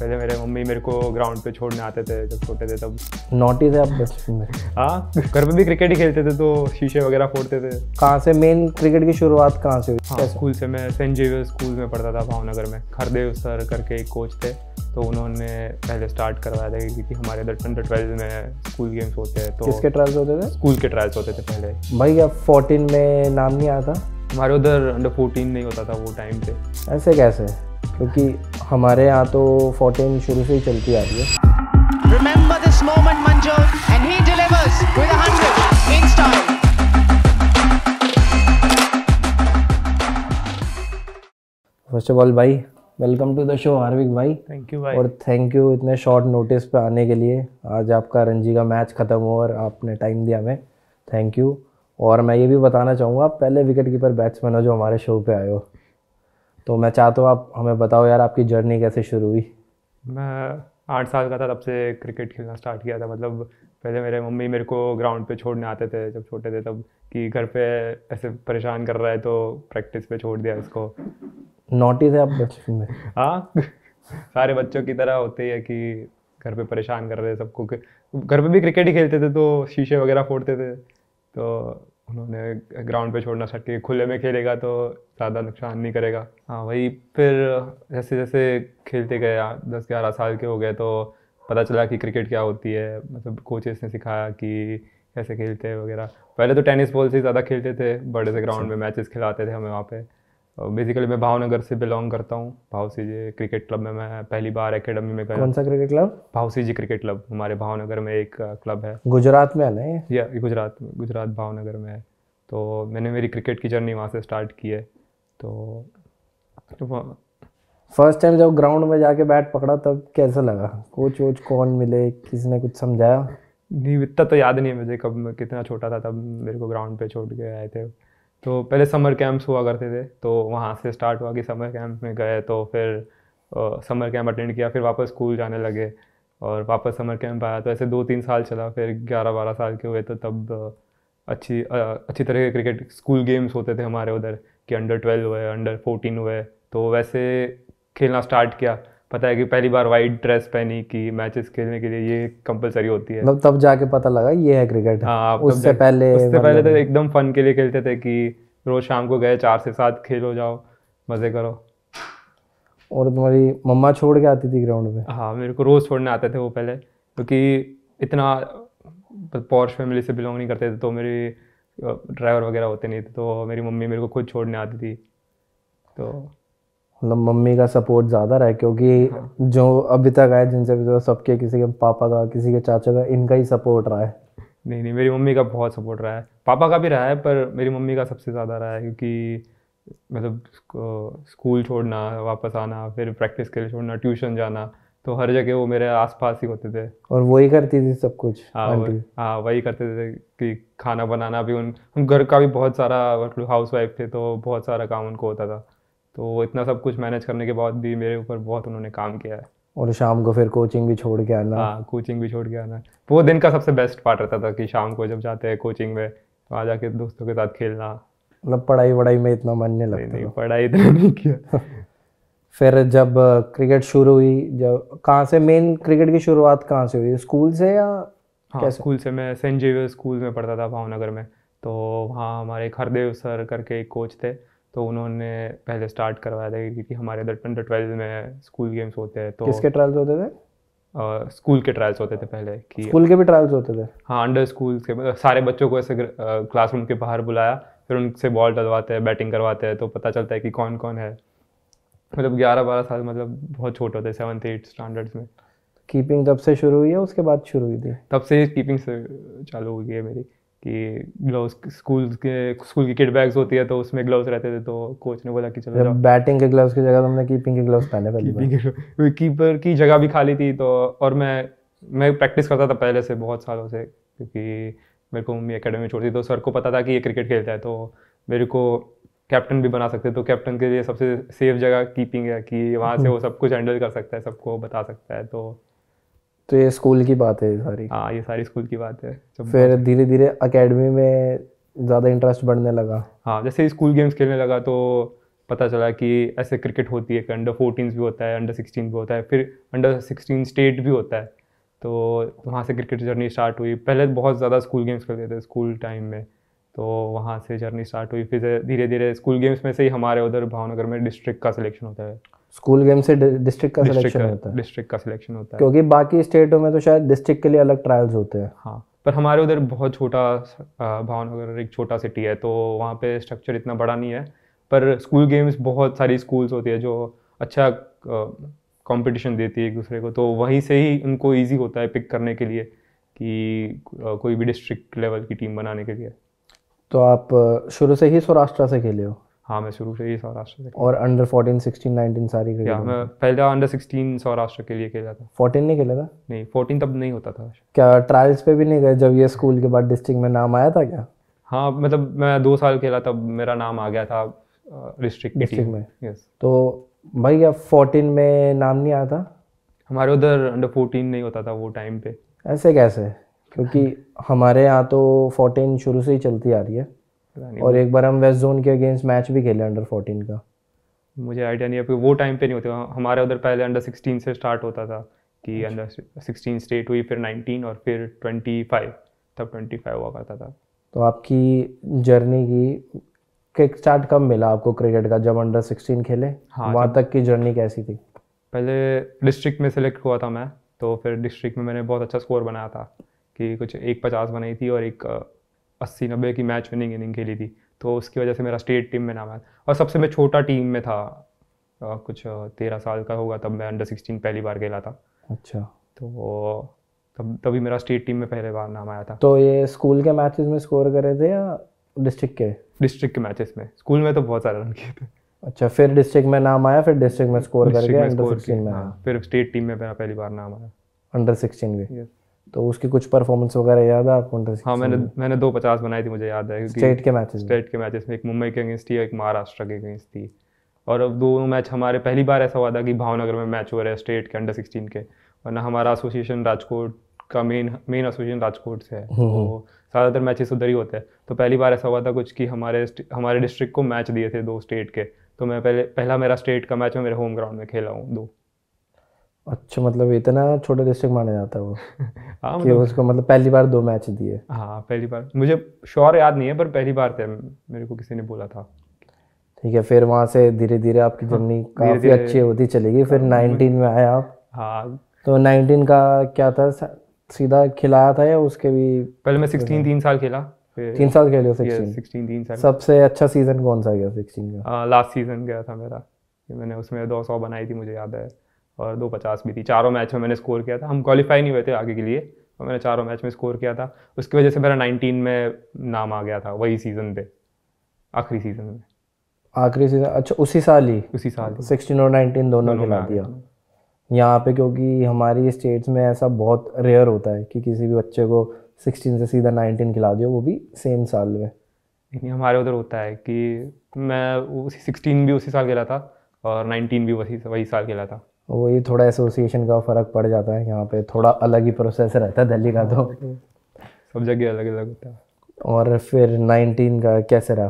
पहले मेरे मम्मी मेरे को ग्राउंड पे छोड़ने आते थे जब छोटे थे तब नोटिस है आप बचपन में हाँ घर पे भी क्रिकेट ही खेलते थे तो शीशे वगैरह फोड़ते थे कहाँ से मेन क्रिकेट की शुरुआत कहाँ से हुई हाँ, स्कूल से मैं सेंट जेवियर स्कूल में पढ़ता था भावनगर में खरदेव सर करके एक कोच थे तो उन्होंने पहले स्टार्ट करवाया था क्योंकि हमारे इधर अंडर ट्वेल्व में स्कूल गेम्स होते हैं तो किसके ट्रायल्स होते थे स्कूल के ट्रायल्स होते थे पहले भाई अब फोर्टीन में नाम नहीं आया था हमारे उधर अंडर फोर्टीन नहीं होता था वो टाइम पे ऐसे कैसे क्योंकि हमारे यहाँ तो फोर्टीन शुरू से ही चलती आ रही है फर्स्ट ऑफ ऑल भाई welcome to the show Harvik भाई थैंक यू भाई और थैंक यू इतने शॉर्ट नोटिस पे आने के लिए आज आपका रणजी का मैच ख़त्म हुआ और आपने टाइम दिया हमें थैंक यू और मैं ये भी बताना चाहूँगा आप पहले विकेट कीपर बैट्समैन हो जो हमारे शो पे आए हो तो मैं चाहता हूँ आप हमें बताओ यार आपकी जर्नी कैसे शुरू हुई मैं आठ साल का था तब से क्रिकेट खेलना स्टार्ट किया था मतलब पहले मेरे मम्मी मेरे को ग्राउंड पे छोड़ने आते थे जब छोटे थे तब कि घर पे ऐसे परेशान कर रहा है तो प्रैक्टिस पे छोड़ दिया इसको नोटिस है आप बचपन में हाँ सारे बच्चों की तरह होते ही है कि घर पे परेशान कर रहे सबको घर पे भी क्रिकेट ही खेलते थे तो शीशे वगैरह फोड़ते थे तो उन्होंने ग्राउंड पे छोड़ना सट किया खुले में खेलेगा तो ज़्यादा नुकसान नहीं करेगा हाँ वही फिर जैसे जैसे खेलते गए दस ग्यारह साल के हो गए तो पता चला कि क्रिकेट क्या होती है मतलब कोचेस ने सिखाया कि कैसे खेलते हैं वगैरह पहले तो टेनिस बॉल से ज़्यादा खेलते थे बड़े से ग्राउंड अच्छा। में मैचेस खिलाते थे हमें वहाँ पर बेसिकली मैं भावनगर से बिलोंग करता हूँ भावसी जी क्रिकेट क्लब में मैं पहली बार एकेडमी में गया कौन सा क्रिकेट क्लब भावसी जी क्रिकेट क्लब हमारे भावनगर में एक क्लब है गुजरात में है या गुजरात गुजरात भावनगर में है तो मैंने मेरी क्रिकेट की जर्नी वहाँ से स्टार्ट की है तो फर्स्ट तो टाइम जब ग्राउंड में जाके बैट पकड़ा तब कैसा लगा कोच वोच कौन मिले किसने कुछ समझाया नहीं इतना तो याद नहीं है मुझे कब कितना छोटा था तब मेरे को ग्राउंड पे छोड़ के आए थे तो पहले समर कैंप्स हुआ करते थे तो वहाँ से स्टार्ट हुआ कि समर कैंप में गए तो फिर समर कैंप अटेंड किया फिर वापस स्कूल जाने लगे और वापस समर कैंप आया तो ऐसे दो तीन साल चला फिर ग्यारह बारह साल के हुए तो तब अच्छी अच्छी तरह के क्रिकेट स्कूल गेम्स होते थे हमारे उधर कि अंडर ट्वेल्व हुए अंडर फोर्टीन हुए तो वैसे खेलना स्टार्ट किया पता है कि पहली बार वाइट ड्रेस पहनी कि मैचेस खेलने के लिए ये कंपलसरी होती है मतलब तब जाके पता लगा ये है क्रिकेट हाँ उससे पहले उससे मतलब पहले तो एकदम फन के लिए खेलते थे कि रोज शाम को गए चार से सात खेलो जाओ मज़े करो और तुम्हारी मम्मा छोड़ के आती थी ग्राउंड में हाँ मेरे को रोज़ छोड़ने आते थे वो पहले क्योंकि तो इतना पॉर्श मतलब फैमिली से बिलोंग नहीं करते थे तो मेरे ड्राइवर वगैरह होते नहीं थे तो मेरी मम्मी मेरे को खुद छोड़ने आती थी तो मतलब मम्मी का सपोर्ट ज़्यादा रहा क्योंकि हाँ। जो अभी तक आए जिनसे भी तो सबके किसी के पापा का किसी के चाचा का इनका ही सपोर्ट रहा है नहीं नहीं मेरी मम्मी का बहुत सपोर्ट रहा है पापा का भी रहा है पर मेरी मम्मी का सबसे ज़्यादा रहा है क्योंकि मतलब स्कूल छोड़ना वापस आना फिर प्रैक्टिस के लिए छोड़ना ट्यूशन जाना तो हर जगह वो मेरे आसपास ही होते थे और वही करती थी सब कुछ हाँ हाँ वही करते थे कि खाना बनाना भी उन घर का भी बहुत सारा हाउस मतलब वाइफ थे तो बहुत सारा काम उनको होता था तो इतना सब कुछ मैनेज करने के बाद भी मेरे ऊपर बहुत उन्होंने काम किया है और शाम को फिर कोचिंग भी छोड़ के आना हाँ कोचिंग भी छोड़ के आना वो दिन का सबसे बेस्ट पार्ट रहता था कि शाम को जब जाते हैं कोचिंग में वहाँ जाके दोस्तों के साथ खेलना मतलब पढ़ाई वढ़ाई में इतना मन नहीं लगता नहीं, पढ़ाई इतना तो नहीं किया फिर जब क्रिकेट शुरू हुई जब कहाँ से मेन क्रिकेट की शुरुआत कहाँ से हुई स्कूल से या हाँ कैसे? स्कूल से मैं सेंट जेवियर स्कूल में पढ़ता था भावनगर में तो वहाँ हमारे हरदेव सर करके एक कोच थे तो उन्होंने पहले स्टार्ट करवाया था क्योंकि हमारे इधर ट्वेल्थ ट्वेल्व में स्कूल गेम्स होते हैं तो किसके ट्रायल्स होते थे स्कूल uh, के ट्रायल्स होते थे पहले कि स्कूल के भी ट्रायल्स होते थे हाँ अंडर स्कूल के मतलब सारे बच्चों को ऐसे क्लासरूम के बाहर बुलाया फिर उनसे बॉल डलवाते हैं बैटिंग करवाते हैं तो पता चलता है कि कौन कौन है मतलब ग्यारह बारह साल मतलब बहुत छोटे होते सेवन्थ एट स्टैंडर्ड्स में कीपिंग तब से शुरू हुई है उसके बाद शुरू हुई थी तब से कीपिंग से चालू हुई है मेरी कि ग्लव्स स्कूल के स्कूल की किट बैग्स होती है तो उसमें ग्लव्स रहते थे तो कोच ने बोला कि चलो बैटिंग के ग्लव्स की जगह तुमने कीपिंग के ग्लव्स पहने पहले कीपर की जगह भी खाली थी तो और मैं मैं प्रैक्टिस करता था पहले से बहुत सालों से क्योंकि मेरे को मम्मी अकेडमी छोड़ती तो सर को पता था कि ये क्रिकेट खेलता है तो मेरे को कैप्टन भी बना सकते तो कैप्टन के लिए सबसे सेफ जगह कीपिंग है कि वहाँ से हम्म। वो सब कुछ हैंडल कर सकता है सबको बता सकता है तो तो ये स्कूल की बात है सारी हाँ ये सारी स्कूल की बात है तो फिर धीरे धीरे अकेडमी में ज़्यादा इंटरेस्ट बढ़ने लगा हाँ जैसे स्कूल गेम्स खेलने लगा तो पता चला कि ऐसे क्रिकेट होती है अंडर फोर्टीन भी होता है अंडर सिक्सटीन भी होता है फिर अंडर सिक्सटीन स्टेट भी होता है तो वहाँ से क्रिकेट जर्नी स्टार्ट हुई पहले बहुत ज़्यादा स्कूल गेम्स खेलते थे स्कूल टाइम में तो वहाँ से जर्नी स्टार्ट हुई फिर धीरे धीरे स्कूल गेम्स में से ही हमारे उधर भावनगर में डिस्ट्रिक्ट का सिलेक्शन होता है स्कूल गेम से डिस्ट्रिक्ट का सिलेक्शन होता है डिस्ट्रिक्ट का सिलेक्शन होता है क्योंकि बाकी स्टेटों में तो शायद डिस्ट्रिक्ट के लिए अलग ट्रायल्स होते हैं हाँ पर हमारे उधर बहुत छोटा भावनगर एक छोटा सिटी है तो वहाँ पे स्ट्रक्चर इतना बड़ा नहीं है पर स्कूल गेम्स बहुत सारी स्कूल्स होती है जो अच्छा कंपटीशन देती है एक दूसरे को तो वहीं से ही उनको ईजी होता है पिक करने के लिए कि कोई भी डिस्ट्रिक्ट लेवल की टीम बनाने के लिए तो आप शुरू से ही सौराष्ट्र से खेले हो हाँ मैं शुरू से ही सौराष्ट्र से और अंडर फोर्टीन सिक्सटीन नाइनटीन सारी हाँ मैं पहला अंडर सिक्सटीन सौराष्ट्र के लिए खेला था फोर्टीन नहीं खेला था नहीं फोर्टीन तब नहीं होता था क्या ट्रायल्स पे भी नहीं गए जब ये स्कूल के बाद डिस्ट्रिक्ट में नाम आया था क्या हाँ मतलब मैं दो साल खेला तब मेरा नाम आ गया था डिस्ट्रिक्ट डिस्ट्रिक्ट में यस तो भाई अब फोर्टीन में नाम नहीं आया था हमारे उधर अंडर फोर्टीन नहीं होता था वो टाइम पे ऐसे कैसे क्योंकि हमारे यहाँ तो फोर्टीन शुरू से ही चलती आ रही है और एक बार हम वेस्ट जोन के अगेंस्ट मैच भी खेले अंडर फोर्टीन का मुझे आइडिया नहीं है वो टाइम पे नहीं होते हमारे उधर पहले अंडर सिक्सटीन से स्टार्ट होता था कि अंडर सिक्सटीन स्टेट हुई फिर नाइनटीन और फिर ट्वेंटी फाइव तब ट्वेंटी फाइव हुआ करता था तो आपकी जर्नी की किक स्टार्ट कब मिला आपको क्रिकेट का जब अंडर सिक्सटीन खेले हाँ वहाँ तक की जर्नी कैसी थी पहले डिस्ट्रिक्ट में सेलेक्ट हुआ था मैं तो फिर डिस्ट्रिक्ट में मैंने बहुत अच्छा स्कोर बनाया था कि कुछ एक पचास बनाई थी और एक अस्सी नब्बे की मैच विनिंग इनिंग खेली थी तो उसकी वजह से मेरा स्टेट टीम में नाम आया और सबसे मैं छोटा टीम में था आ, कुछ तेरह साल का होगा तब मैं अंडर सिक्सटीन पहली बार खेला था अच्छा तो तब तभी मेरा स्टेट टीम में पहले बार नाम आया था तो ये स्कूल के मैचेस में स्कोर करे थे या डिस्ट्रिक्ट के डिस्ट्रिक्ट के मैचेस में स्कूल में तो बहुत सारे रन किए थे अच्छा फिर डिस्ट्रिक्ट में नाम आया फिर डिस्ट्रिक्ट में स्कोर गया अंडर सिक्सटीन में हाँ, फिर स्टेट टीम में मेरा पहली बार नाम आया अंडर सिक्सटीन में तो उसकी कुछ परफॉर्मेंस वगैरह याद है आपको अंडर हाँ मैंने मैंने दो पचास बनाई थी मुझे याद है क्योंकि स्टेट के मैचेस स्टेट के मैचेस में एक मुंबई के अगेंस्ट थी एक महाराष्ट्र के अगेंस्ट थी और अब दोनों मैच हमारे पहली बार ऐसा हुआ था कि भावनगर में मैच हो रहे हैं स्टेट के अंडर सिक्सटीन के वरना हमारा एसोसिएशन राजकोट का मेन मेन एसोसिएशन राजकोट से है हम्म, तो हम्म। ज़्यादातर मैचेस उधर ही होते हैं तो पहली बार ऐसा हुआ था कुछ कि हमारे हमारे डिस्ट्रिक्ट को मैच दिए थे दो स्टेट के तो मैं पहले पहला मेरा स्टेट का मैच मैं मेरे होम ग्राउंड में खेला हूँ दो अच्छा मतलब इतना छोटा डिस्ट्रिक्ट माना जाता है वो हाँ मतलब उसको मतलब पहली बार दो मैच दिए हाँ पहली बार मुझे श्योर याद नहीं है पर पहली बार थे मेरे को किसी ने बोला था ठीक है फिर वहाँ से धीरे धीरे आपकी जर्नी हाँ, काफ़ी अच्छी होती चली गई फिर नाइनटीन हाँ, में आए आप हाँ तो नाइनटीन का क्या था सीधा खिलाया था या उसके भी पहले मैं सिक्सटीन तीन साल खेला तीन साल खेले सिक्सटीन तीन साल सबसे अच्छा सीज़न कौन सा गया सिक्सटीन का लास्ट हाँ, सीज़न गया था मेरा मैंने उसमें दो सौ बनाई थी मुझे याद है और दो पचास भी थी चारों मैच में मैंने स्कोर किया था हम क्वालिफाई नहीं हुए थे आगे के लिए और मैंने चारों मैच में स्कोर किया था उसकी वजह से मेरा नाइनटीन में नाम आ गया था वही सीज़न पे आखिरी सीज़न में आखिरी सीज़न अच्छा उसी साल ही उसी साल सिक्सटीन और नाइनटीन दोनों खिला दिया यहाँ पे क्योंकि हमारी स्टेट्स में ऐसा बहुत रेयर होता है कि किसी भी बच्चे को सिक्सटीन से सीधा नाइनटीन खिला दियो वो भी सेम साल में नहीं हमारे उधर होता है कि मैं उसी सिक्सटीन भी उसी साल खेला था और नाइनटीन भी वही वही साल खेला था वही थोड़ा एसोसिएशन का फ़र्क पड़ जाता है यहाँ पे थोड़ा अलग ही प्रोसेस रहता है दिल्ली का तो हाँ, सब जगह अलग अलग होता है और फिर नाइनटीन का कैसे रहा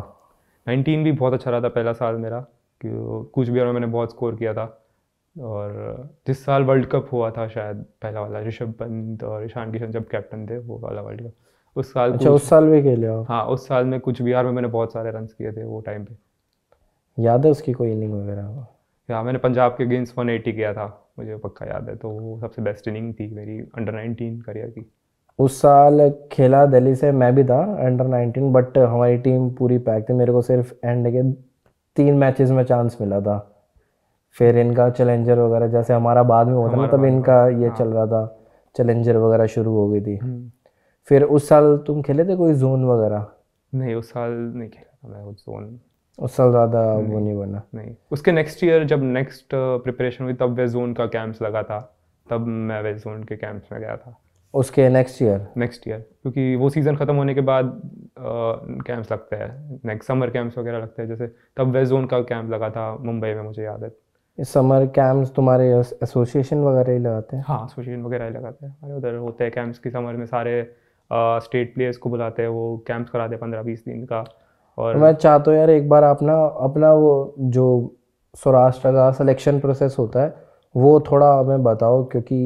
नाइनटीन भी बहुत अच्छा रहा था पहला साल मेरा कुछ भी में मैंने बहुत स्कोर किया था और जिस साल वर्ल्ड कप हुआ था शायद पहला वाला ऋषभ पंत और ईशान किशन जब कैप्टन थे वो वाला वर्ल्ड कप उस साल अच्छा उस साल भी खेले हो हाँ उस साल में कुछ बिहार में मैंने बहुत सारे रन किए थे वो टाइम पे याद है उसकी कोई इनिंग वगैरह या हाँ, मैंने पंजाब के अगेंस्ट वन एटी किया था मुझे पक्का याद है तो वो सबसे बेस्ट इनिंग थी मेरी अंडर नाइनटीन करियर की उस साल खेला दिल्ली से मैं भी था अंडर नाइनटीन बट हमारी टीम पूरी पैक थी मेरे को सिर्फ एंड के तीन मैचेस में चांस मिला था फिर इनका चैलेंजर वगैरह जैसे हमारा बाद में होता था तब इनका ये हाँ। चल रहा था चैलेंजर वगैरह शुरू हो गई थी हम्म। फिर उस साल तुम खेले थे कोई जोन वगैरह नहीं उस साल नहीं खेला था मैं जोन उस साल ज़्यादा वो नहीं बना नहीं उसके नेक्स्ट ईयर जब नेक्स्ट प्रिपरेशन uh, हुई तब वे जोन का कैंप्स लगा था तब मैं वे जोन के कैंप्स में गया था उसके नेक्स्ट ईयर नेक्स्ट ईयर क्योंकि वो सीज़न ख़त्म होने के बाद कैंप्स uh, लगते हैं नेक्स्ट समर कैंप्स वगैरह लगते हैं जैसे तब वे जोन का कैंप लगा था मुंबई में मुझे याद है समर कैंप्स तुम्हारे एसोसिएशन वगैरह ही लगाते हैं हाँ एसोसिएशन वगैरह ही लगाते हैं हमारे उधर होते हैं कैंप्स की समर में सारे स्टेट uh, प्लेयर्स को बुलाते हैं वो कैंप्स कराते हैं पंद्रह बीस दिन का और मैं चाहता हूँ यार एक बार आप ना अपना वो जो सौराष्ट्र का सिलेक्शन प्रोसेस होता है वो थोड़ा हमें बताओ क्योंकि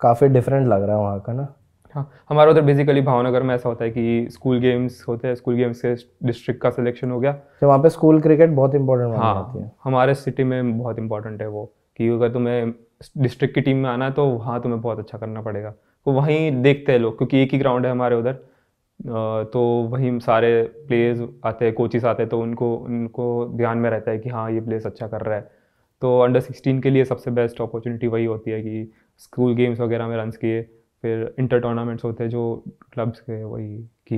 काफ़ी डिफरेंट लग रहा है वहाँ का ना हाँ हमारा उधर बेसिकली भावनगर में ऐसा होता है कि स्कूल गेम्स होते हैं स्कूल गेम्स से डिस्ट्रिक्ट का सिलेक्शन हो गया तो वहाँ पे स्कूल क्रिकेट बहुत इंपॉर्टेंट हाँ है हमारे सिटी में बहुत इंपॉर्टेंट है वो कि अगर तुम्हें डिस्ट्रिक्ट की टीम में आना है तो वहाँ तुम्हें बहुत अच्छा करना पड़ेगा तो वहीं देखते हैं लोग क्योंकि एक ही ग्राउंड है हमारे उधर तो वहीं सारे प्लेयर्स आते हैं कोचिस आते हैं तो उनको उनको ध्यान में रहता है कि हाँ ये प्लेयर्स अच्छा कर रहा है तो अंडर सिक्सटीन के लिए सबसे बेस्ट अपॉर्चुनिटी वही होती है कि स्कूल गेम्स वगैरह में रनस किए फिर इंटर टूर्नामेंट्स होते हैं जो क्लब्स के वही कि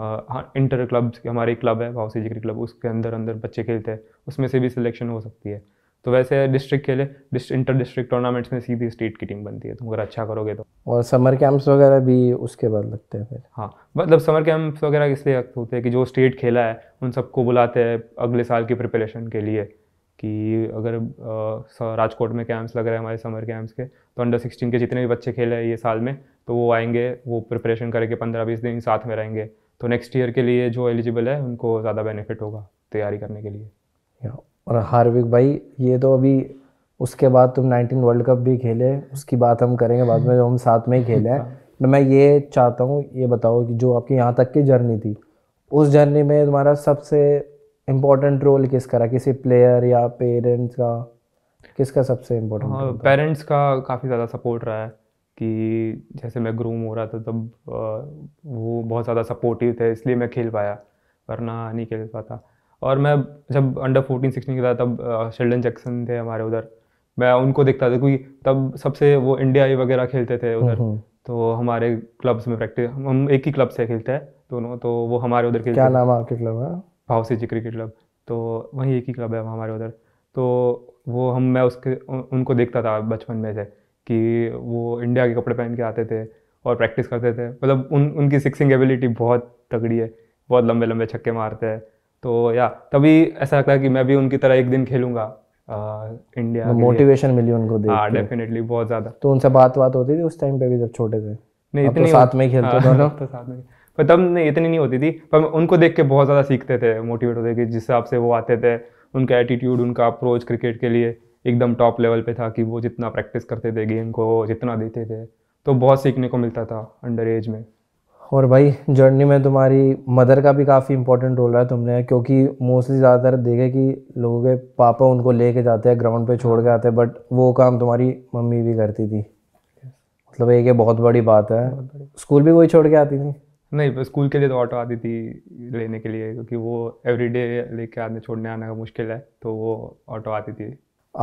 हाँ इंटर क्लब्स हमारे क्लब है भावसी जिक्री क्लब उसके अंदर अंदर बच्चे खेलते हैं उसमें से भी सिलेक्शन हो सकती है तो वैसे डिस्ट्रिक्ट खेले डिस्ट, इंटर डिस्ट्रिक्ट टूर्नामेंट्स में सीधी स्टेट की टीम बनती है तुम अगर अच्छा करोगे तो और समर कैंप्स वगैरह भी उसके बाद लगते हैं फिर हाँ मतलब समर कैंप्स वगैरह इसलिए होते हैं कि जो स्टेट खेला है उन सबको बुलाते हैं अगले साल की प्रिपरेशन के लिए कि अगर राजकोट में कैंप्स लग रहे हैं हमारे समर कैंप्स के तो अंडर सिक्सटीन के जितने भी बच्चे खेले हैं ये साल में तो वो आएंगे वो प्रिपरेशन करेंगे पंद्रह बीस दिन साथ में रहेंगे तो नेक्स्ट ईयर के लिए जो एलिजिबल है उनको ज़्यादा बेनिफिट होगा तैयारी करने के लिए और हार्विक भाई ये तो अभी उसके बाद तुम 19 वर्ल्ड कप भी खेले उसकी बात हम करेंगे बाद में जो हम साथ में ही खेले हैं तो मैं ये चाहता हूँ ये बताओ कि जो आपकी यहाँ तक की जर्नी थी उस जर्नी में तुम्हारा सबसे इम्पोर्टेंट रोल किसका रहा किसी प्लेयर या पेरेंट्स का किसका सबसे इम्पोर्टेंट हाँ, पेरेंट्स का काफ़ी ज़्यादा सपोर्ट रहा है कि जैसे मैं ग्रूम हो रहा था तब वो बहुत ज़्यादा सपोर्टिव थे इसलिए मैं खेल पाया वरना नहीं खेल पाता और मैं जब अंडर फोर्टीन सिक्सटीन के था तब शेल्डन जैक्सन थे हमारे उधर मैं उनको देखता था क्योंकि तब सबसे वो इंडिया ही वगैरह खेलते थे उधर हम्म, हम्म। तो हमारे क्लब्स में प्रैक्टिस हम एक ही क्लब से खेलते हैं दोनों तो वो हमारे उधर खेलते क्या नाम आपके क्लब है भावसी जी क्रिकेट क्लब तो वही एक ही क्लब है हमारे उधर तो वो हम मैं उसके उनको देखता था बचपन में से कि वो इंडिया के कपड़े पहन के आते थे और प्रैक्टिस करते थे मतलब उन उनकी सिक्सिंग एबिलिटी बहुत तगड़ी है बहुत लंबे लंबे छक्के मारते हैं तो या तभी ऐसा लगता है कि मैं भी उनकी तरह एक दिन खेलूंगा इंडिया मोटिवेशन मिली उनको देख डेफिनेटली हाँ, बहुत ज़्यादा तो उनसे बात बात होती थी उस टाइम पे भी जब छोटे थे नहीं तो इतनी हाँ, तो साथ में ही खेलते दोनों तो साथ में पर तब नहीं इतनी नहीं होती थी पर उनको देख के बहुत ज़्यादा सीखते थे मोटिवेट होते थे जिस हिसाब से वो आते थे उनका एटीट्यूड उनका अप्रोच क्रिकेट के लिए एकदम टॉप लेवल पे था कि वो जितना प्रैक्टिस करते थे गेम को जितना देते थे तो बहुत सीखने को मिलता था अंडर एज में और भाई जर्नी में तुम्हारी मदर का भी काफ़ी इंपॉर्टेंट रोल रहा है तुमने क्योंकि मोस्टली ज़्यादातर देखे कि लोगों के पापा उनको ले कर जाते हैं ग्राउंड पे छोड़ के हाँ। आते हैं बट वो काम तुम्हारी मम्मी भी करती थी मतलब एक ये बहुत बड़ी बात है बड़ी। स्कूल भी वही छोड़ के आती थी नहीं स्कूल के लिए तो ऑटो आती थी लेने के लिए क्योंकि वो एवरी डे लेके आने छोड़ने आना का मुश्किल है तो वो ऑटो आती थी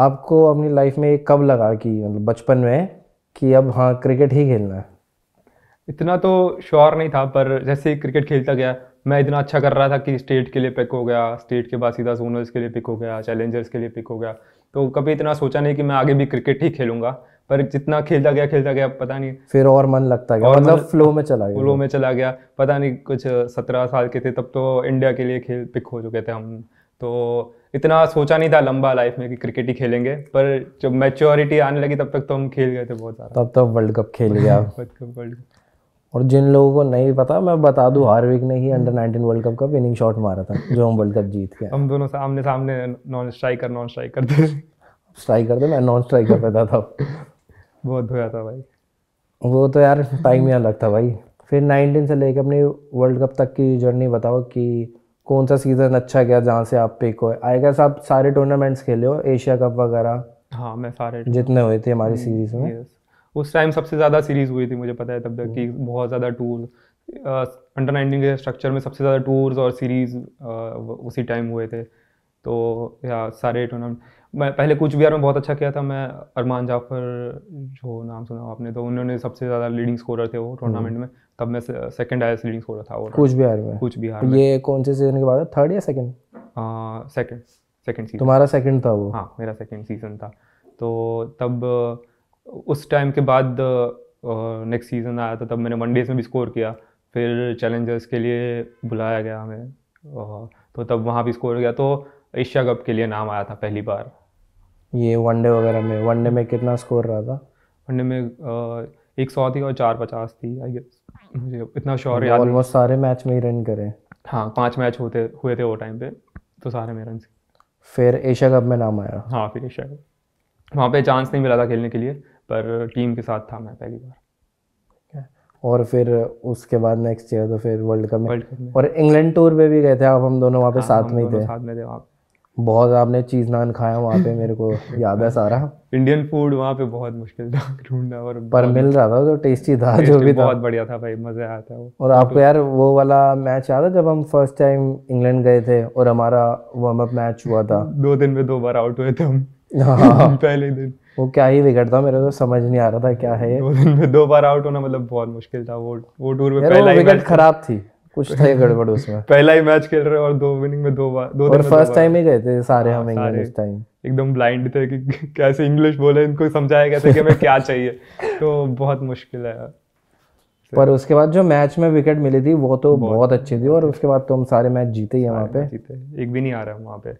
आपको अपनी लाइफ में कब लगा कि मतलब बचपन में कि अब हाँ क्रिकेट ही खेलना है इतना तो श्योर नहीं था पर जैसे ही क्रिकेट खेलता गया मैं इतना अच्छा कर रहा था कि स्टेट के लिए पिक हो गया स्टेट के बाद सीधा जोनल्स के लिए पिक हो गया चैलेंजर्स के लिए पिक हो गया तो कभी इतना सोचा नहीं कि मैं आगे भी क्रिकेट ही खेलूंगा पर जितना खेलता गया खेलता गया पता नहीं फिर और मन लगता गया और मतलब फ्लो में चला गया फ्लो में चला गया पता नहीं कुछ सत्रह साल के थे तब तो इंडिया के लिए खेल पिक हो चुके थे हम तो इतना सोचा नहीं था लंबा लाइफ में कि क्रिकेट ही खेलेंगे पर जब मैच्योरिटी आने लगी तब तक तो हम खेल गए थे बहुत ज्यादा तब तक वर्ल्ड कप खेल गया वर्ल्ड कप वर्ल्ड कप और जिन लोगों को नहीं पता मैं बता दूं हार्विक ने ही अंडर 19 वर्ल्ड कप का विनिंग शॉट मारा था जो हम वर्ल्ड कप जीत गए हम दोनों सामने सामने नॉन स्ट्राइकर नॉन स्ट्राइकर थे स्ट्राइकर थे मैं नॉन स्ट्राइकर पे था बहुत धोया था भाई वो तो यार टाइम ही अलग था भाई फिर नाइनटीन से लेकर अपनी वर्ल्ड कप तक की जर्नी बताओ कि कौन सा सीज़न अच्छा गया जहाँ से आप पिक हो आई गेस आप सारे टूर्नामेंट्स खेले हो एशिया कप वगैरह हाँ मैं सारे जितने हुए थे हमारी सीरीज हम्म, में उस टाइम सबसे ज़्यादा सीरीज़ हुई थी मुझे पता है तब तक कि हम्म। बहुत ज़्यादा टूर अंडर नाइनटीन के स्ट्रक्चर में सबसे ज़्यादा टूर्स और सीरीज़ उसी टाइम हुए थे तो या सारे टूर्नामेंट मैं पहले कुछ बिहार में बहुत अच्छा किया था मैं अरमान जाफर जो नाम सुना आपने तो उन्होंने सबसे ज़्यादा लीडिंग स्कोरर थे वो टूर्नामेंट हम्म। में तब मैं सेकंड हाईस्ट लीडिंग स्कोरर था वो कुछ बिहार में कुछ बिहार में ये कौन से सीजन के बाद थर्ड या सेकंड सेकंड सेकंड सीजन तुम्हारा सेकंड था वो हाँ मेरा सेकेंड सीजन था तो तब उस टाइम के बाद नेक्स्ट सीज़न आया था तब मैंने वनडे में भी स्कोर किया फिर चैलेंजर्स के लिए बुलाया गया हमें तो तब वहाँ भी स्कोर किया तो एशिया कप के लिए नाम आया था पहली बार ये वनडे वगैरह में वनडे में कितना स्कोर रहा था वनडे में एक सौ थी और चार पचास थी आई गेस मुझे इतना श्योर याद ऑलमोस्ट सारे मैच में ही रन करे हाँ पांच मैच होते हुए थे वो टाइम पे तो सारे में रन फिर एशिया कप में नाम आया हाँ फिर एशिया कप वहाँ पे चांस नहीं मिला था खेलने के लिए पर टीम के साथ था मैं पहली बार और फिर उसके बाद नेक्स्ट ईयर तो फिर वर्ल्ड कप में और इंग्लैंड टूर पे भी गए थे आप हम दोनों वहाँ पे हाँ, साथ में ही थे साथ में थे वहाँ बहुत आपने चीज़ नान खाया वहाँ पे मेरे को याद है सारा इंडियन फूड वहाँ पे बहुत मुश्किल था ढूंढना और पर मिल रहा था तो टेस्टी था टेस्टी जो भी था बहुत बढ़िया था भाई मज़ा आया था वो और आपको यार वो वाला मैच याद है जब हम फर्स्ट टाइम इंग्लैंड गए थे और हमारा वार्म अप मैच हुआ था दो दिन में दो बार आउट हुए थे हम हाँ। पहले दिन वो क्या ही विकेट था मेरे को तो समझ नहीं आ रहा था क्या है दो दिन में दो बार आउट होना मतलब बहुत मुश्किल था वो वो टूर में पहला ही विकेट खराब थी कुछ था गड़बड़ उसमें पहला ही मैच खेल रहे और दो विनिंग में दो बार दो और फर्स्ट टाइम ही गए थे सारे हम इंग्लिश टाइम एकदम ब्लाइंड थे कि कैसे इंग्लिश बोले इनको समझाया कैसे कि हमें क्या चाहिए तो बहुत मुश्किल है यार पर उसके बाद जो मैच में विकेट मिली थी वो तो बहुत, बहुत अच्छी थी और उसके बाद तो हम सारे मैच जीते ही है वहाँ पे जीते एक भी नहीं आ रहा है वहाँ पे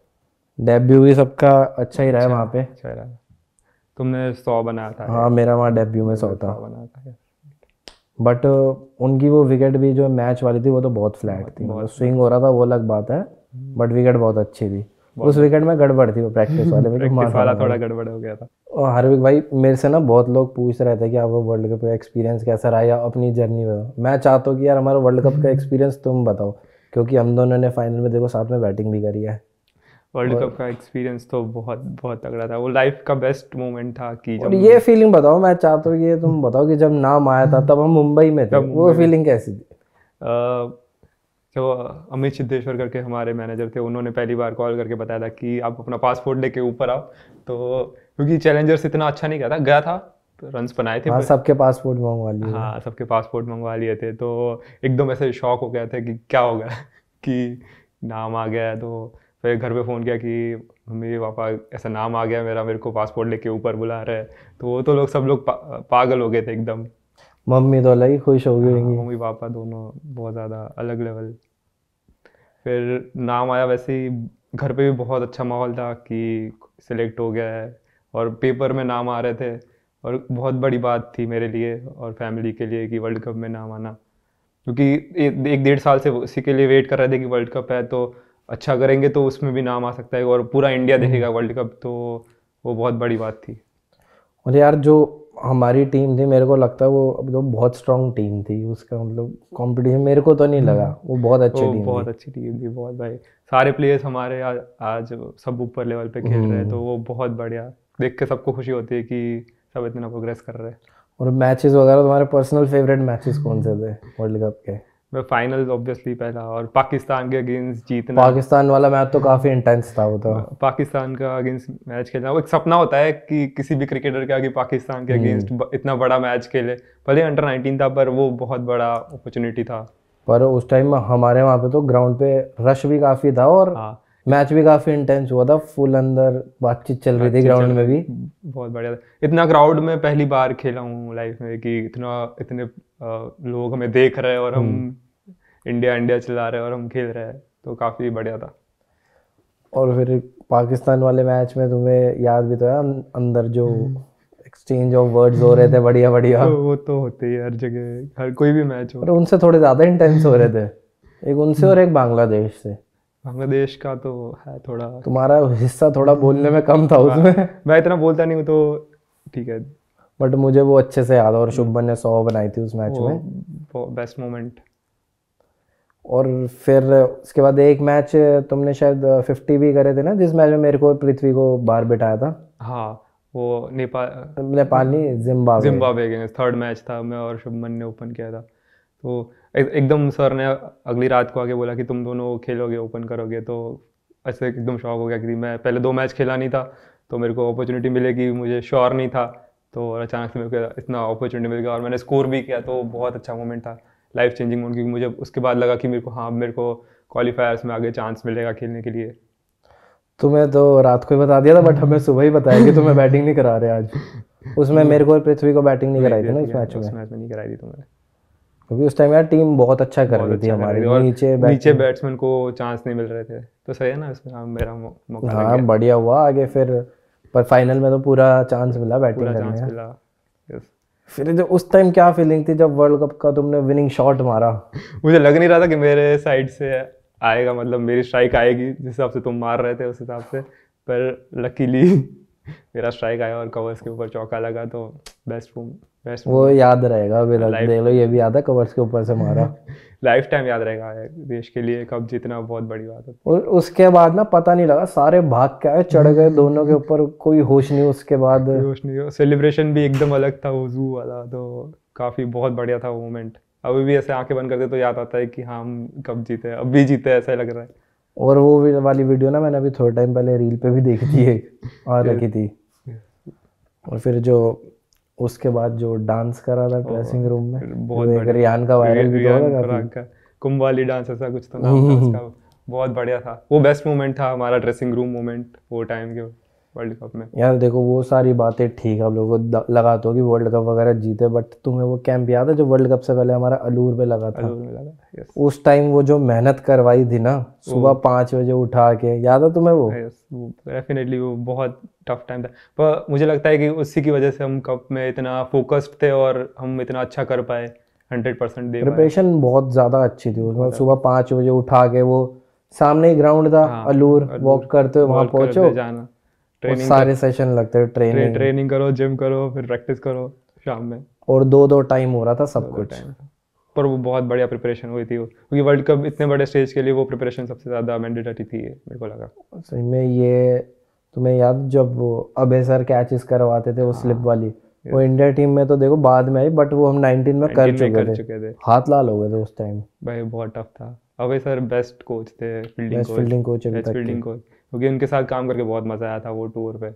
डेब्यू भी सबका अच्छा ही रहा है अच्छा, वहाँ पे अच्छा रहा तुमने सौ बनाया था हाँ मेरा वहाँ डेब्यू में सौ था बट uh, उनकी वो विकेट भी जो मैच वाली थी वो तो बहुत फ्लैट थी बहुत स्विंग मतलब हो रहा था वो अलग बात है बट हम्म। विकेट बहुत अच्छी थी उस विकेट में गड़बड़ थी वो प्रैक्टिस वाले में थोड़ा गड़बड़ हो गया था और हार्विक भाई मेरे से ना बहुत लोग पूछ रहे थे कि आपका वर्ल्ड कप का एक्सपीरियंस कैसा रहा या अपनी जर्नी बताओ मैं चाहता हूँ कि यार हमारा वर्ल्ड कप का एक्सपीरियंस तुम बताओ क्योंकि हम दोनों ने फाइनल में देखो साथ में बैटिंग भी करी है वर्ल्ड कप का एक्सपीरियंस तो बहुत बहुत तगड़ा था वो लाइफ का बेस्ट मोमेंट था कि जब ये फीलिंग बताओ मैं चाहता हूँ ये तुम बताओ कि जब नाम आया था तब हम मुंबई में थे वो फीलिंग कैसी थी जब तो अमित सिद्धेश्वर करके हमारे मैनेजर थे उन्होंने पहली बार कॉल करके बताया था कि आप अपना पासपोर्ट लेके ऊपर आओ तो क्योंकि चैलेंजर्स इतना अच्छा नहीं गया था गया था तो रन्स बनाए थे हाँ, सबके पासपोर्ट मंगवा लिए हाँ सबके पासपोर्ट मंगवा लिए थे तो एकदम ऐसे शॉक हो गया था कि क्या हो गया कि नाम आ गया तो फिर घर पे फ़ोन किया कि मेरे पापा ऐसा नाम आ गया मेरा मेरे को पासपोर्ट लेके ऊपर बुला रहे तो वो तो लोग सब लोग पा, पागल हो गए थे एकदम मम्मी तो अलग ही खुश हो गई हाँ, मम्मी पापा दोनों बहुत ज़्यादा अलग लेवल फिर नाम आया वैसे ही घर पे भी बहुत अच्छा माहौल था कि सिलेक्ट हो गया है और पेपर में नाम आ रहे थे और बहुत बड़ी बात थी मेरे लिए और फैमिली के लिए कि वर्ल्ड कप में नाम आना क्योंकि एक डेढ़ साल से उसी के लिए वेट कर रहे थे कि वर्ल्ड कप है तो अच्छा करेंगे तो उसमें भी नाम आ सकता है और पूरा इंडिया हम्म। देखेगा वर्ल्ड कप तो वो बहुत बड़ी बात थी और यार जो हमारी टीम थी मेरे को लगता है वो अब तो बहुत स्ट्रांग टीम थी उसका मतलब कंपटीशन मेरे को तो नहीं हम्म। लगा वो बहुत अच्छी टीम बहुत अच्छी टीम थी बहुत भाई सारे प्लेयर्स हमारे आज, आज सब ऊपर लेवल पे खेल रहे हैं तो हम्म। वो बहुत बढ़िया देख के सबको खुशी होती है कि सब इतना प्रोग्रेस कर रहे हैं और मैचेस वगैरह तुम्हारे पर्सनल फेवरेट मैचेस कौन से थे वर्ल्ड कप के मैं फाइनल ऑब्वियसली पहला और पाकिस्तान के अगेंस्ट जीतना पाकिस्तान वाला मैच तो काफ़ी इंटेंस था वो तो हाँ, पाकिस्तान का अगेंस्ट मैच खेलना वो एक सपना होता है कि किसी भी क्रिकेटर के आगे पाकिस्तान के अगेंस्ट हम्म। इतना बड़ा मैच खेले भले अंडर नाइनटीन था पर वो बहुत बड़ा अपॉर्चुनिटी था पर उस टाइम हमारे वहाँ पे तो ग्राउंड पे रश भी काफ़ी था और हाँ मैच भी काफी इंटेंस हुआ था फुल अंदर बातचीत चल रही थी ग्राउंड में भी बहुत बढ़िया था इतना क्राउड में पहली बार खेला हूँ लाइफ में कि इतना इतने लोग हमें देख रहे हैं और हम इंडिया हम्म। इंडिया चला रहे हैं और हम खेल रहे हैं तो काफी बढ़िया था और फिर पाकिस्तान वाले मैच में तुम्हें याद भी तो है अं-, अंदर जो एक्सचेंज ऑफ वर्ड्स हो रहे थे हम्म। बढ़िया बढ़िया तो वो तो होते ही हर जगह हर कोई भी मैच हो उनसे थोड़े ज़्यादा इंटेंस हो रहे थे एक उनसे हम्म। और एक बांग्लादेश से बांग्लादेश का तो है थोड़ा तुम्हारा हिस्सा थोड़ा बोलने में कम था उसमें हाँ, मैं इतना बोलता नहीं हूँ तो ठीक है बट मुझे वो अच्छे से याद और शुभमन हम्म। ने सौ बनाई थी उस मैच में बेस्ट मोमेंट और फिर उसके बाद एक मैच तुमने शायद फिफ्टी भी करे थे ना जिस मैच में मेरे को पृथ्वी को बाहर बिठाया था हाँ वो नेपाल नेपाल नहीं जिम्बाब्वे जिम्बाब्वे थर्ड मैच था मैं और शुभमन ने ओपन किया था तो एक, एकदम सर ने अगली रात को आके बोला कि तुम दोनों खेलोगे ओपन करोगे तो ऐसे एकदम शौक हो गया कि मैं पहले दो मैच खेला नहीं था तो मेरे को अपॉर्चुनिटी मिलेगी मुझे श्योर नहीं था तो अचानक से मेरे को इतना अपॉर्चुनिटी मिल गया और मैंने स्कोर भी किया तो बहुत अच्छा मोमेंट था लाइफ चेंजिंग मोमेंट क्योंकि मुझे उसके बाद लगा कि मेरे को हाँ मेरे को क्वालिफायर्स में आगे चांस मिलेगा खेलने के लिए तुम्हें तो रात को ही बता दिया था बट हमें सुबह ही बताया कि तुम्हें बैटिंग नहीं करा रहे आज उसमें मेरे को पृथ्वी को बैटिंग नहीं कराई थी ना उस मैच में नहीं कराई थी तुम्हें क्योंकि उस टाइम यार टीम बहुत अच्छा कर रही थी अच्छा हमारे नीचे नीचे बैट्समैन को चांस नहीं मिल रहे थे तो सही है ना इसमें हाँ, मेरा मौका हाँ बढ़िया हुआ आगे फिर पर फाइनल में तो पूरा चांस मिला बैटिंग करने का फिर जब उस टाइम क्या फीलिंग थी जब वर्ल्ड कप का तुमने विनिंग शॉट मारा मुझे लग नहीं रहा था कि मेरे साइड से आएगा मतलब मेरी स्ट्राइक आएगी जिस हिसाब से तुम मार रहे थे उस हिसाब से पर लकीली मेरा स्ट्राइक आया और कवर्स के ऊपर चौका लगा तो बेस्ट फॉर्म वो याद रहेगा अभी रख दे लो ये भी याद है कवर्स के ऊपर से मारा लाइफ टाइम याद रहेगा देश के लिए कब जीतना बहुत बड़ी बात है और उसके बाद ना पता नहीं लगा सारे भाग के आए चढ़ गए दोनों के ऊपर कोई होश नहीं उसके बाद होश नहीं सेलिब्रेशन भी एकदम अलग था वो जू वाला तो काफ़ी बहुत बढ़िया था वो मोमेंट अभी भी ऐसे आंखें बंद करते तो याद आता है कि हाँ हम कब जीते अब भी जीते ऐसा लग रहा है और वो वाली वीडियो ना मैंने अभी थोड़े टाइम पहले रील पे भी देखी थी और रखी थी और फिर जो उसके बाद जो डांस करा था ड्रेसिंग रूम में बहुत रियान का वायरल भी था कुंभ वाली डांस ऐसा कुछ था तो नाम था हम्म। उसका बहुत बढ़िया था वो बेस्ट मोमेंट था हमारा ड्रेसिंग रूम मोमेंट वो टाइम के वर्ल्ड कप में यार देखो वो सारी बातें ठीक है आप लोगों को लगा तो कि वर्ल्ड कप वगैरह जीते बट तुम्हें वो कैंप याद है जो वर्ल्ड कप से पहले हमारा अलूर पे लगा था अलूर में लगा था उस टाइम वो जो मेहनत करवाई थी ना सुबह पाँच बजे उठा के याद है तुम्हें वो डेफिनेटली हाँ, वो बहुत टफ टाइम था पर मुझे लगता है कि उसी की वजह से हम कप में इतना फोकस्ड थे और हम इतना अच्छा कर पाए हंड्रेड परसेंट दे प्रिपरेशन बहुत ज़्यादा अच्छी थी उसमें सुबह पाँच बजे उठा के वो सामने ही ग्राउंड था हाँ, अलूर, अलूर वॉक करते हुए वहाँ पहुँचो ट्रेनिंग सारे सेशन लगते हैं ट्रेनिंग ट्रेनिंग करो जिम करो फिर प्रैक्टिस करो शाम में और दो दो टाइम हो रहा था सब कुछ पर वो बहुत बढ़िया प्रिपरेशन हुई थी क्योंकि वर्ल्ड कप इतने बड़े स्टेज के लिए वो प्रिपरेशन सबसे ज़्यादा मैंडेटरी थी मेरे को लगा सही में ये तुम्हें याद जब अभय सर कैचेस करवाते थे वो स्लिप हाँ। वाली वो इंडिया टीम में तो देखो बाद में आई बट वो हम 19 में कर चुके, थे।, हाथ लाल हो गए थे उस टाइम भाई बहुत टफ था अभय सर बेस्ट कोच थे fielding coach fielding coach fielding coach क्योंकि उनके साथ काम करके बहुत मज़ा आया था वो टूर पर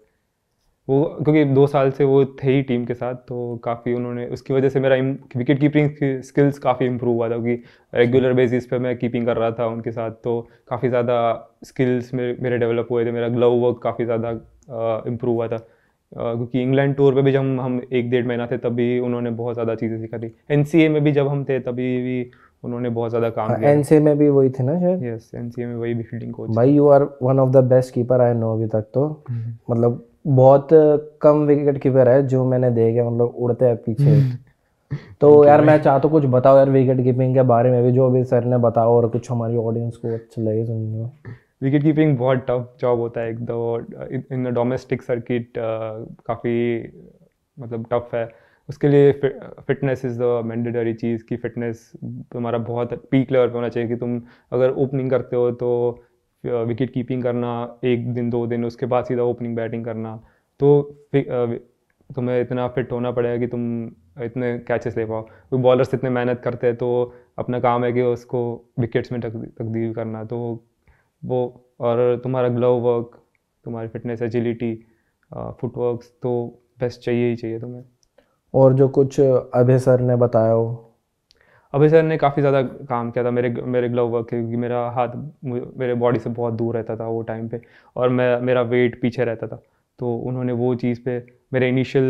वो क्योंकि दो साल से वो थे ही टीम के साथ तो काफ़ी उन्होंने उसकी वजह से मेरा विकेट कीपिंग स्किल्स काफ़ी इम्प्रूव हुआ था क्योंकि रेगुलर बेसिस पे मैं कीपिंग कर रहा था उनके साथ तो काफ़ी ज़्यादा स्किल्स मेरे मेरे डेवलप हुए थे मेरा ग्लव वर्क काफ़ी ज़्यादा इम्प्रूव हुआ था क्योंकि इंग्लैंड टूर पे भी जब हम, हम एक डेढ़ महीना थे तभी उन्होंने बहुत ज़्यादा चीज़ें सिखा थी एन में भी जब हम थे तभी भी उन्होंने बहुत ज्यादा काम हाँ, किया एनसीए में भी वही थे ना शायद यस एनसीए में वही फील्डिंग कोच भाई you are one of the best keeper I know अभी तक तो हम्म। मतलब बहुत कम विकेट कीपर है जो मैंने देखे मतलब उड़ते हैं पीछे हम्म। तो यार मैं चाहता हूँ कुछ बताओ यार विकेट कीपिंग के बारे में भी जो अभी सर ने बताओ और कुछ हमारी ऑडियंस को अच्छा लगे सुनने विकेट कीपिंग बहुत टफ जॉब होता है एक दो इन डोमेस्टिक सर्किट काफ़ी मतलब टफ है उसके लिए फिटनेस इज़ द मैंडेटरी चीज़ कि फिटनेस तुम्हारा बहुत पीक लेवल पे होना चाहिए कि तुम अगर ओपनिंग करते हो तो विकेट कीपिंग करना एक दिन दो दिन उसके बाद सीधा ओपनिंग बैटिंग करना तो तुम्हें इतना फिट होना पड़ेगा कि तुम इतने कैचेस ले पाओ तो बॉलर्स इतने मेहनत करते हैं तो अपना काम है कि उसको विकेट्स में तकदील तकदीर करना तो वो और तुम्हारा ग्लव वर्क तुम्हारी फिटनेस एजिलिटी फुटवर्क तो बेस्ट चाहिए ही चाहिए तुम्हें और जो कुछ अभय सर ने बताया हो अभय सर ने काफ़ी ज़्यादा काम किया था मेरे मेरे ग्लव वर्क क्योंकि मेरा हाथ मेरे बॉडी से बहुत दूर रहता था वो टाइम पे और मैं मेरा वेट पीछे रहता था तो उन्होंने वो चीज़ पे मेरे इनिशियल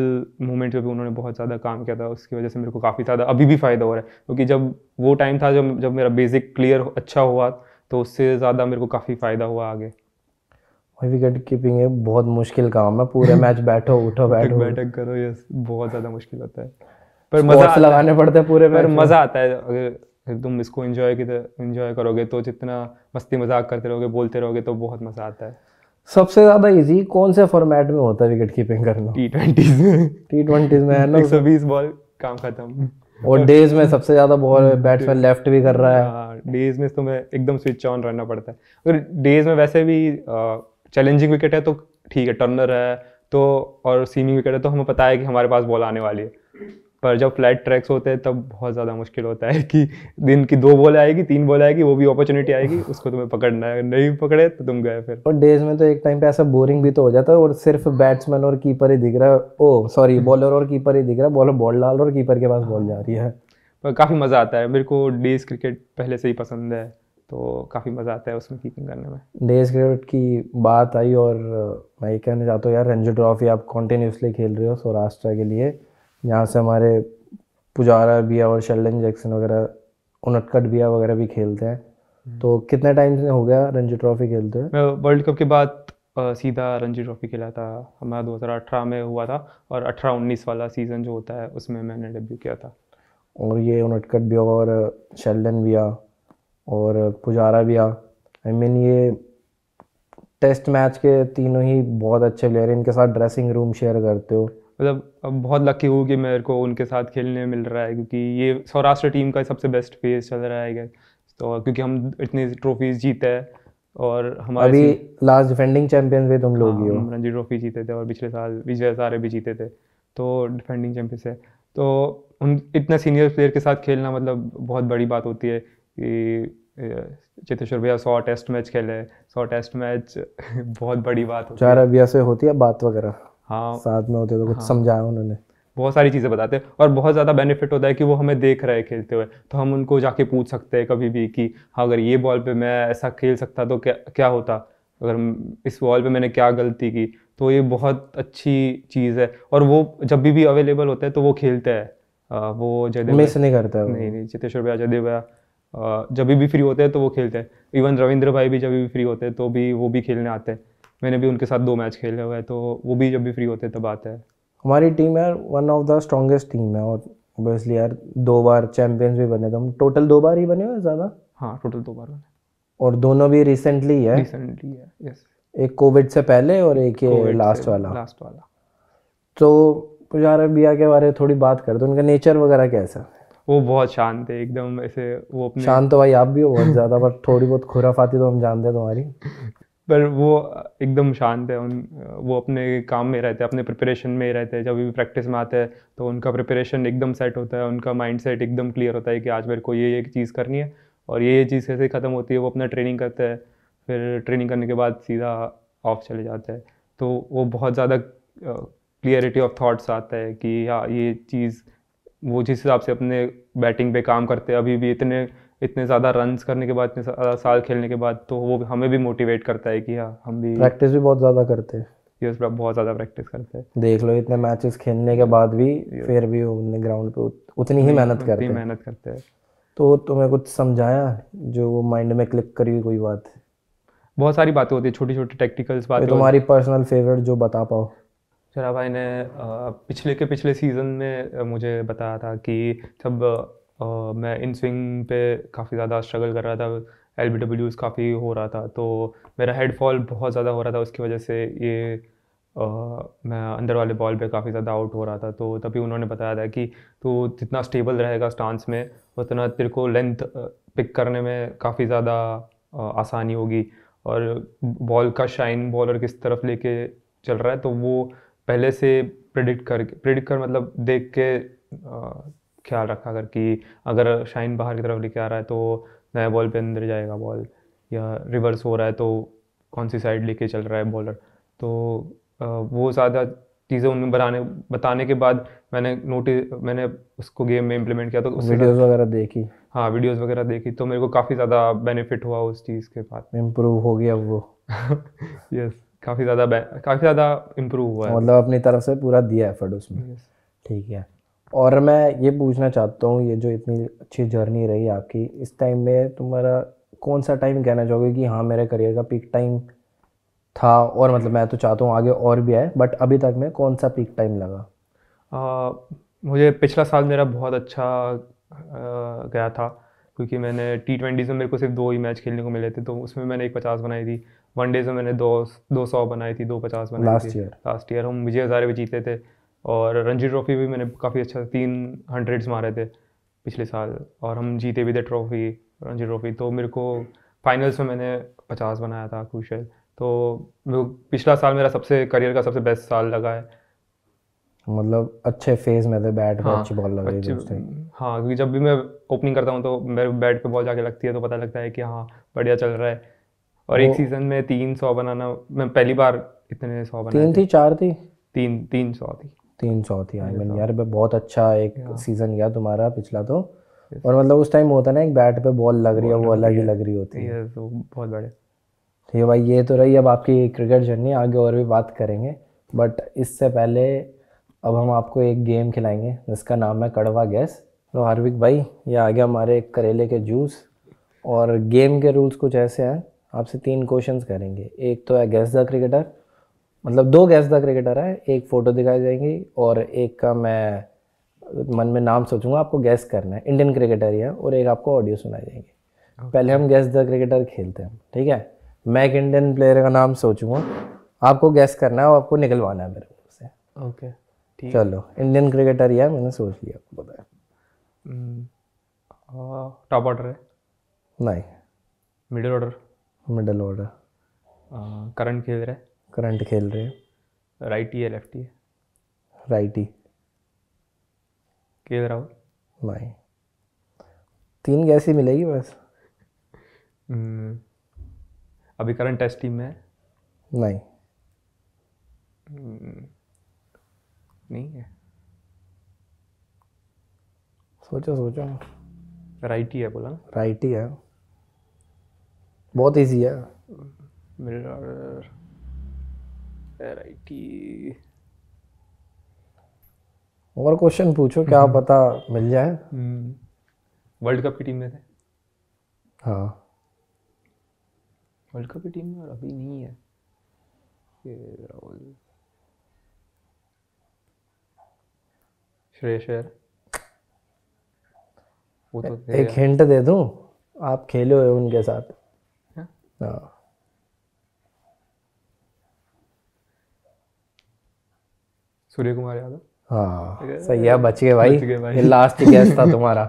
मोमेंट पे भी उन्होंने बहुत ज़्यादा काम किया था उसकी वजह से मेरे को काफ़ी ज़्यादा अभी भी फ़ायदा हो रहा है क्योंकि जब वो टाइम था जब जब मेरा बेसिक क्लियर अच्छा हुआ तो उससे ज़्यादा मेरे को काफ़ी फ़ायदा हुआ आगे विकेट कीपिंग है बहुत मुश्किल काम है पूरे मैच बैठो उठो बैठो बैठक करो यस बहुत ज़्यादा मुश्किल होता है पर मज़ा लगाने पड़ते हैं पूरे पर मज़ा आता है अगर फिर तुम इसको एंजॉय की एंजॉय करोगे तो जितना मस्ती मजाक करते रहोगे बोलते रहोगे तो बहुत मज़ा आता है सबसे ज़्यादा इजी कौन से फॉर्मेट में होता है विकेट कीपिंग करना टी ट्वेंटी में टी ट्वेंटी में है ना एक सौ बीस बॉल काम खत्म और डेज में सबसे ज़्यादा बॉल बैट्समैन लेफ्ट भी कर रहा है डेज हाँ, में तुम्हें तो एकदम स्विच ऑन रहना पड़ता है अगर डेज में वैसे भी चैलेंजिंग विकेट है तो ठीक है टर्नर है तो और सीमिंग विकेट है तो हमें पता है कि हमारे पास बॉल आने वाली है पर जब फ्लैट ट्रैक्स होते हैं तब बहुत ज़्यादा मुश्किल होता है कि दिन की दो बॉल आएगी तीन बॉल आएगी वो भी अपॉर्चुनिटी आएगी उसको तुम्हें पकड़ना है नहीं पकड़े तो तुम गए फिर और डेज में तो एक टाइम पे ऐसा बोरिंग भी तो हो जाता है और सिर्फ बैट्समैन और कीपर ही दिख रहा है ओ सॉरी बॉलर और कीपर ही दिख रहा है बॉलर बॉल डाल और कीपर के पास बॉल जा रही है पर काफ़ी मज़ा आता है मेरे को डेज क्रिकेट पहले से ही पसंद है तो काफ़ी मज़ा आता है उसमें कीपिंग करने में डेज क्रिकेट की बात आई और मैं ये कहना चाहता हूँ यार रणजी ट्रॉफी आप कॉन्टीन्यूसली खेल रहे हो सौराष्ट्र के लिए यहाँ से हमारे पुजारा बिया और शल्लन जैक्सन वगैरह उनटकट भी वगैरह भी खेलते हैं हम्म। तो कितने टाइम से हो गया रणजी ट्रॉफी खेलते हुए वर्ल्ड कप के बाद सीधा रणजी ट्रॉफी खेला था हमारा दो में हुआ था और अठारह उन्नीस वाला सीज़न जो होता है उसमें मैंने डेब्यू किया था और ये उनटकट भी और शल्लन भी और पुजारा भी आ आई I मीन mean, ये टेस्ट मैच के तीनों ही बहुत अच्छे प्लेयर हैं इनके साथ ड्रेसिंग रूम शेयर करते हो मतलब अब बहुत लकी हूँ कि मेरे को उनके साथ खेलने मिल रहा है क्योंकि ये सौराष्ट्र टीम का सबसे बेस्ट फेज चल रहा है तो क्योंकि हम इतनी ट्रॉफीज जीते हैं और हमारे अभी लास्ट डिफेंडिंग चैंपियंस भी तुम लोग हाँ, ही हो रणजी ट्रॉफी जीते थे और पिछले साल विजय सारे भी जीते थे तो डिफेंडिंग चैंपियंस है तो उन इतना सीनियर प्लेयर के साथ खेलना मतलब बहुत बड़ी बात होती है कि चेतेश्वर भैया सौ टेस्ट मैच खेले सौ टेस्ट मैच बहुत बड़ी बात होती चार अभिया से होती है बात वगैरह हाँ साथ में होते तो कुछ हाँ, समझाया उन्होंने बहुत सारी चीज़ें बताते हैं और बहुत ज़्यादा बेनिफिट होता है कि वो हमें देख रहे हैं खेलते हुए तो हम उनको जाके पूछ सकते हैं कभी भी कि हाँ अगर ये बॉल पे मैं ऐसा खेल सकता तो क्या क्या होता अगर इस बॉल पे मैंने क्या गलती की तो ये बहुत अच्छी चीज़ है और वो जब भी भी अवेलेबल होता है तो वो खेलते हैं वो जयदेव मिस नहीं करता नहीं नहीं चितेश्वर भैया जयदेव भैया जब भी फ्री होते हैं तो वो खेलते हैं इवन रविंद्र भाई भी जब भी फ्री होते हैं तो भी वो भी खेलने आते हैं मैंने भी उनके साथ दो मैच खेले हुए हैं तो वो भी जब भी फ्री होते हैं तब आते हैं हमारी टीम यार one of the strongest team है और ऑब्वियसली यार दो बार चैंपियंस भी बने तुम तो टोटल दो बार ही बने हुए ज़्यादा हाँ टोटल दो बार बने और दोनों भी रिसेंटली है रिसेंटली है यस एक कोविड से पहले और एक ये लास्ट वाला लास्ट वाला तो पुजारा बिया के बारे में थोड़ी बात कर दो उनका नेचर वगैरह कैसा है वो बहुत शांत है एकदम ऐसे वो अपने शांत तो भाई आप भी हो बहुत ज़्यादा पर थोड़ी बहुत आती तो हम जानते हैं तुम्हारी पर वो एकदम शांत है उन वो अपने काम में रहते हैं अपने प्रिपरेशन में ही रहते हैं जब भी प्रैक्टिस में आते हैं तो उनका प्रिपरेशन एकदम सेट होता है उनका माइंड सेट एकदम क्लियर होता है कि आज मेरे को ये ये चीज़ करनी है और ये ये चीज़ कैसे ख़त्म होती है वो अपना ट्रेनिंग करते हैं फिर ट्रेनिंग करने के बाद सीधा ऑफ चले जाते हैं तो वो बहुत ज़्यादा क्लियरिटी ऑफ थाट्स आता है कि हाँ ये चीज़ वो जिस हिसाब से अपने बैटिंग पे काम करते अभी भी इतने इतने ज़्यादा रन करने के बाद इतने ज़्यादा साल खेलने के बाद तो वो हमें भी मोटिवेट करता है कि हाँ हम भी प्रैक्टिस भी बहुत ज़्यादा करते हैं यस बहुत ज़्यादा प्रैक्टिस करते हैं देख लो इतने मैचेस खेलने के बाद भी फिर भी वो ग्राउंड पे उतनी ही मेहनत करते हैं मेहनत करते हैं तो तुम्हें कुछ समझाया जो वो माइंड में क्लिक करी हुई कोई बात बहुत सारी बातें होती है छोटी छोटी टेक्टिकल्स बातें तुम्हारी पर्सनल फेवरेट जो बता पाओ जरा भाई ने पिछले के पिछले सीज़न में मुझे बताया था कि जब मैं इन स्विंग पे काफ़ी ज़्यादा स्ट्रगल कर रहा था एल बी डब्ल्यूज़ काफ़ी हो रहा था तो मेरा हेड फॉल बहुत ज़्यादा हो रहा था उसकी वजह से ये आ, मैं अंदर वाले बॉल पे काफ़ी ज़्यादा आउट हो रहा था तो तभी उन्होंने बताया था कि तू तो जितना स्टेबल रहेगा स्टांस में उतना तेरे को लेंथ पिक करने में काफ़ी ज़्यादा आसानी होगी और बॉल का शाइन बॉलर किस तरफ लेके चल रहा है तो वो पहले से प्रिडिक्ट कर प्रिडिक्ट कर मतलब देख के ख्याल रखा कर कि अगर शाइन बाहर की तरफ लेके आ रहा है तो नया बॉल पे अंदर जाएगा बॉल या रिवर्स हो रहा है तो कौन सी साइड लेके चल रहा है बॉलर तो वो ज़्यादा चीज़ें उनमें बनाने बताने के बाद मैंने नोटिस मैंने उसको गेम में इम्प्लीमेंट किया तो वीडियोस वगैरह देखी हाँ वीडियोस वगैरह देखी तो मेरे को काफ़ी ज़्यादा बेनिफिट हुआ उस चीज़ के बाद इम्प्रूव हो गया वो यस yes. काफ़ी ज़्यादा काफ़ी ज़्यादा इम्प्रूव हुआ है मतलब अपनी तरफ से पूरा दिया एफर्ट उसमें ठीक है और मैं ये पूछना चाहता हूँ ये जो इतनी अच्छी जर्नी रही आपकी इस टाइम में तुम्हारा कौन सा टाइम कहना चाहोगे कि हाँ मेरे करियर का पीक टाइम था और मतलब मैं तो चाहता हूँ आगे और भी आए बट अभी तक में कौन सा पीक टाइम लगा आ, मुझे पिछला साल मेरा बहुत अच्छा आ, गया था क्योंकि मैंने टी ट्वेंटी में मेरे को सिर्फ दो ही मैच खेलने को मिले थे तो उसमें मैंने एक पचास बनाई थी वनडेज में मैंने दो दो सौ बनाई थी दो पचास बनाई लास्ट ईयर लास्ट ईयर हम विजय हज़ारे भी जीते थे और रणजी ट्रॉफी भी मैंने काफ़ी अच्छा तीन हंड्रेड्स मारे थे पिछले साल और हम जीते भी थे ट्रॉफी रणजी ट्रॉफी तो मेरे को फाइनल्स में मैंने पचास बनाया था कुशल तो पिछला साल मेरा सबसे करियर का सबसे बेस्ट साल लगा है मतलब अच्छे फेज में थे बैट हाँ, अच्छी बॉल लग रही थी हाँ क्योंकि जब भी मैं ओपनिंग करता हूँ तो मेरे बैट पे बॉल जाके लगती है तो पता लगता है कि हाँ बढ़िया चल रहा है और एक सीजन में तीन सौ बनाना मैं पहली बार इतने सौ बना तीन थी चार थी तीन तीन सौ थी तीन सौ थी आई मीन यार बहुत अच्छा एक सीज़न हाँ। गया तुम्हारा पिछला तो और मतलब उस टाइम होता ना एक बैट पे बॉल लग रही है वो अलग ही लग रही होती है तो बहुत बढ़िया ठीक तो है भाई ये तो रही अब आपकी क्रिकेट जर्नी आगे और भी बात करेंगे बट इससे पहले अब हम आपको एक गेम खिलाएंगे जिसका नाम है कड़वा गैस तो हार्विक भाई ये आ गया हमारे करेले के जूस और गेम के रूल्स कुछ ऐसे हैं आपसे तीन क्वेश्चन करेंगे एक तो है गैस द क्रिकेटर मतलब दो गैस द क्रिकेटर है एक फ़ोटो दिखाई जाएंगी और एक का मैं मन में नाम सोचूंगा आपको गैस करना है इंडियन क्रिकेटर ही है और एक आपको ऑडियो सुनाए जाएंगे पहले हम गैस द क्रिकेटर खेलते हैं ठीक है मैं एक इंडियन प्लेयर का नाम सोचूंगा आपको गैस करना है और आपको निकलवाना है मेरे से ओके okay. चलो इंडियन क्रिकेटर ही है मैंने सोच लिया आपको बताया टॉप हम्म। ऑर्डर है नहीं middle order middle order current खेल रहे करंट खेल रहे राइट ही है लेफ्ट ही है राइट ही रहा हो नहीं तीन कैसी मिलेगी बस हम्म। अभी करंट टेस्ट टीम में है नहीं हम्म। नहीं है सोचो सोचो राइट ही है बोला राइट ही है बहुत इजी है मिरर राइट ही और क्वेश्चन पूछो क्या हम्म। पता मिल जाए वर्ल्ड हम्म। कप की टीम में थे हाँ वर्ल्ड कप की टीम में और अभी नहीं है राहुल श्रेयस वो तो एक हिंट दे दूं आप खेले हुए उनके साथ हाँ। हाँ। सूर्य कुमार यादव हाँ सही है बच गए भाई, लास्ट गैस था तुम्हारा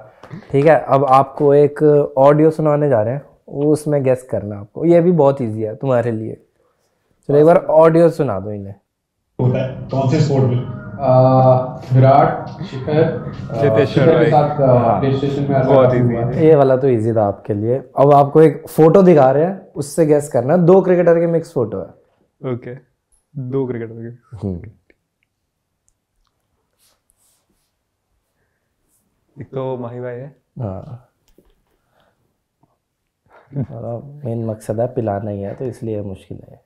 ठीक है अब आपको एक ऑडियो सुनाने जा रहे हैं उसमें गैस करना आपको ये भी बहुत इजी है तुम्हारे लिए चलो एक बार ऑडियो सुना दो इन्हें होता है कौन से स्पोर्ट में विराट शिखर के साथ हाँ। में ये वाला तो इजी था आपके लिए अब आपको एक फोटो दिखा रहे हैं उससे गैस करना दो क्रिकेटर के मिक्स फोटो है ओके दो क्रिकेटर के हम्म। एक तो माही भाई है हाँ मेन मकसद है पिलाना ही है तो इसलिए मुश्किल है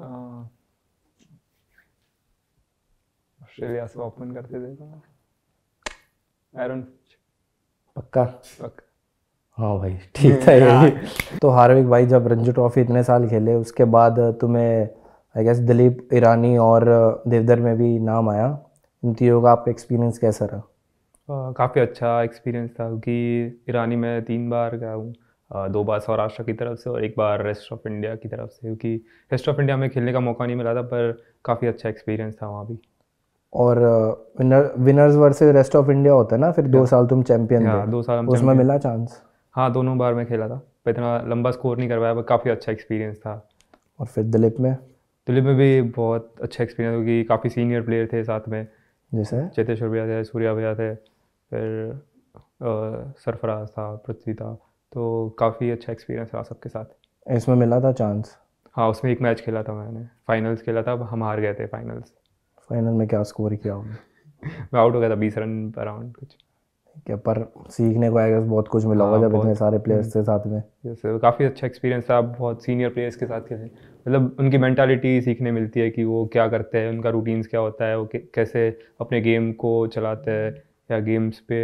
हाँ। ऑस्ट्रेलिया से ओपन करते थे एरन पक्का पक्का हाँ भाई ठीक था ये हाँ। तो हार्विक भाई जब रणजी ट्रॉफी इतने साल खेले उसके बाद तुम्हें आई गेस दिलीप ईरानी और देवधर में भी नाम आया इन तीनों का आपका एक्सपीरियंस कैसा रहा काफ़ी अच्छा एक्सपीरियंस था क्योंकि ईरानी में तीन बार गया हूँ दो बार सौराष्ट्र की तरफ से और एक बार रेस्ट ऑफ इंडिया की तरफ से क्योंकि रेस्ट ऑफ इंडिया में खेलने का मौका नहीं मिला था पर काफ़ी अच्छा एक्सपीरियंस था वहाँ भी और winner winners versus rest of India होता है ना फिर दो साल तुम चैंपियन थे दो साल उसमें मिला चांस हाँ दोनों बार में खेला था पर इतना लंबा स्कोर नहीं करवाया पर काफ़ी अच्छा एक्सपीरियंस था और फिर दिलीप में दिलीप में भी बहुत अच्छा एक्सपीरियंस क्योंकि काफ़ी सीनियर प्लेयर थे साथ में जैसे चेतेश्वर भैया थे सूर्या भैया थे फिर uh, सरफराज था पृथ्वी था तो काफ़ी अच्छा एक्सपीरियंस रहा सबके साथ इसमें मिला था चांस हाँ उसमें एक मैच खेला था मैंने फाइनल्स खेला था हम हार गए थे फाइनल्स फाइनल में क्या स्कोर किया होगा आउट हो गया था बीस रन पर आउट कुछ क्या पर सीखने को आएगा बहुत कुछ मिला होगा हाँ, जब इतने सारे प्लेयर्स हम्म। थे साथ में काफ़ी अच्छा एक्सपीरियंस था बहुत सीनियर प्लेयर्स के साथ खेले मतलब उनकी मैंटालिटी सीखने मिलती है कि वो क्या करते हैं उनका रूटीन्स क्या होता है वो कैसे अपने गेम को चलाते हैं या गेम्स पे